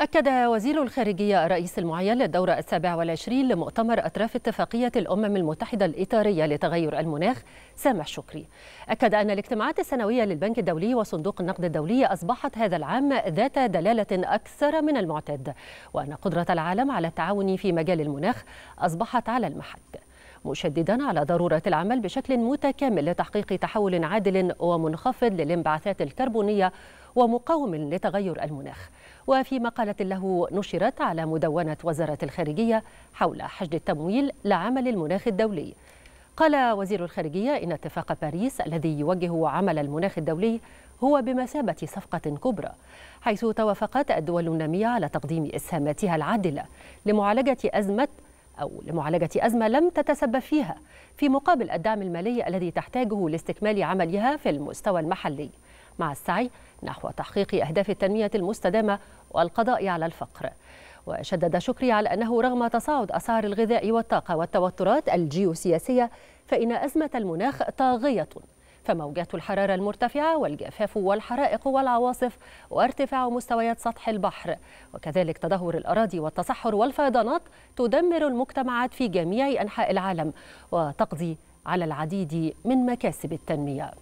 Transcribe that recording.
أكد وزير الخارجية الرئيس المعين للدورة السابعة والعشرين لمؤتمر أطراف اتفاقية الأمم المتحدة الإطارية لتغير المناخ سامح شكري أكد أن الاجتماعات السنوية للبنك الدولي وصندوق النقد الدولي أصبحت هذا العام ذات دلالة أكثر من المعتاد وأن قدرة العالم على التعاون في مجال المناخ أصبحت على المحك مشددا على ضرورة العمل بشكل متكامل لتحقيق تحول عادل ومنخفض للانبعاثات الكربونية ومقاوم لتغير المناخ وفي مقالة له نشرت على مدونة وزارة الخارجية حول حشد التمويل لعمل المناخ الدولي قال وزير الخارجية إن اتفاق باريس الذي يوجه عمل المناخ الدولي هو بمثابة صفقة كبرى حيث توافقت الدول النامية على تقديم إسهاماتها العادلة لمعالجة أزمة أو لمعالجة أزمة لم تتسبب فيها في مقابل الدعم المالي الذي تحتاجه لاستكمال عملها في المستوى المحلي مع السعي نحو تحقيق أهداف التنمية المستدامة والقضاء على الفقر وشدد شكري على أنه رغم تصاعد أسعار الغذاء والطاقة والتوترات الجيوسياسية فإن أزمة المناخ طاغية فموجات الحرارة المرتفعة والجفاف والحرائق والعواصف وارتفاع مستويات سطح البحر وكذلك تدهور الأراضي والتصحر والفيضانات تدمر المجتمعات في جميع أنحاء العالم وتقضي على العديد من مكاسب التنميه